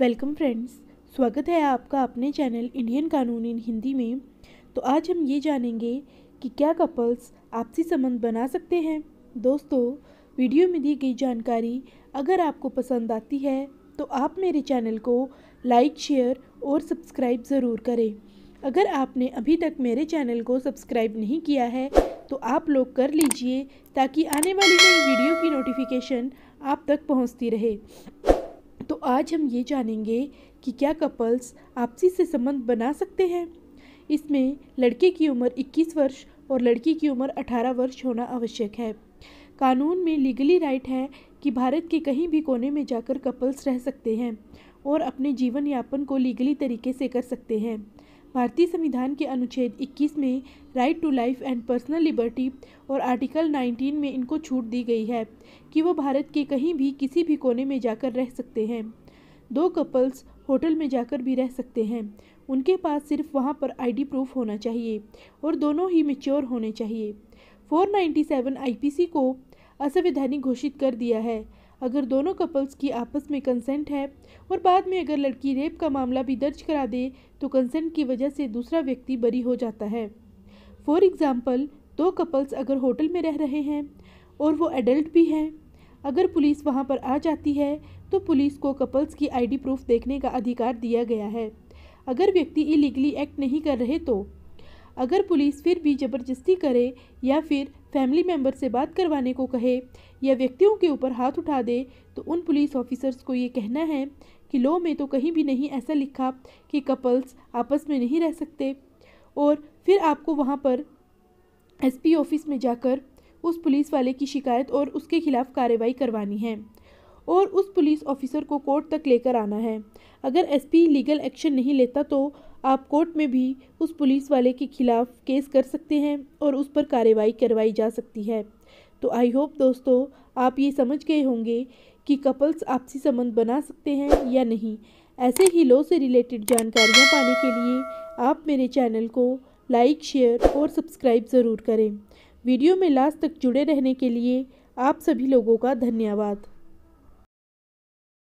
welcome friends स्वागत है आपका अपने चैनल इंडियन कानून इन हिंदी में तो आज हम ये जानेंगे कि क्या कपल्स आपसी संबंध बना सकते हैं दोस्तों वीडियो में दी गई जानकारी अगर आपको पसंद आती है तो आप मेरे चैनल को लाइक शेयर और सब्सक्राइब ज़रूर करें अगर आपने अभी तक मेरे चैनल को सब्सक्राइब नहीं किया है तो आप लोग कर लीजिए ताकि आने वाली नई वीडियो की नोटिफिकेशन आप तक पहुँचती रहे तो आज हम ये जानेंगे कि क्या कपल्स आपसी से संबंध बना सकते हैं इसमें लड़के की उम्र 21 वर्ष और लड़की की उम्र 18 वर्ष होना आवश्यक है कानून में लीगली राइट है कि भारत के कहीं भी कोने में जाकर कपल्स रह सकते हैं और अपने जीवन यापन को लीगली तरीके से कर सकते हैं भारतीय संविधान के अनुच्छेद 21 में right to life and personal liberty और आर्टिकल 19 में इनको छूट दी गई है कि वो भारत के कहीं भी किसी भी कोने में जाकर रह सकते हैं दो कपल्स होटल में जाकर भी रह सकते हैं उनके पास सिर्फ वहाँ पर आईडी प्रूफ होना चाहिए और दोनों ही मेच्योर होने चाहिए 497 आईपीसी को असंवैधानिक घोषित कर दिया है अगर दोनों कपल्स की आपस में कंसेंट है और बाद में अगर लड़की रेप का मामला भी दर्ज करा दे तो कंसेंट की वजह से दूसरा व्यक्ति बरी हो जाता है फॉर एग्ज़ाम्पल दो कपल्स अगर होटल में रह रहे हैं और वो एडल्ट भी हैं अगर पुलिस वहाँ पर आ जाती है तो पुलिस को कपल्स की आईडी प्रूफ देखने का अधिकार दिया गया है अगर व्यक्ति इलीगली एक्ट नहीं कर रहे तो अगर पुलिस फिर भी ज़बरदस्ती करे या फिर फैमिली मेम्बर से बात करवाने को कहे या व्यक्तियों के ऊपर हाथ उठा दे तो उन पुलिस ऑफिसर्स को ये कहना है कि लॉ में तो कहीं भी नहीं ऐसा लिखा कि कपल्स आपस में नहीं रह सकते और फिर आपको वहाँ पर एसपी ऑफिस में जाकर उस पुलिस वाले की शिकायत और उसके खिलाफ़ कार्रवाई करवानी है और उस पुलिस ऑफिसर को कोर्ट तक लेकर आना है अगर एसपी लीगल एक्शन नहीं लेता तो आप कोर्ट में भी उस पुलिस वाले के खिलाफ केस कर सकते हैं और उस पर कार्रवाई करवाई जा सकती है तो आई होप दोस्तों आप ये समझ गए होंगे कि कपल्स आपसी संबंध बना सकते हैं या नहीं ऐसे ही लॉ से रिलेटेड जानकारियाँ पाने के लिए आप मेरे चैनल को लाइक शेयर और सब्सक्राइब ज़रूर करें वीडियो में लास्ट तक जुड़े रहने के लिए आप सभी लोगों का धन्यवाद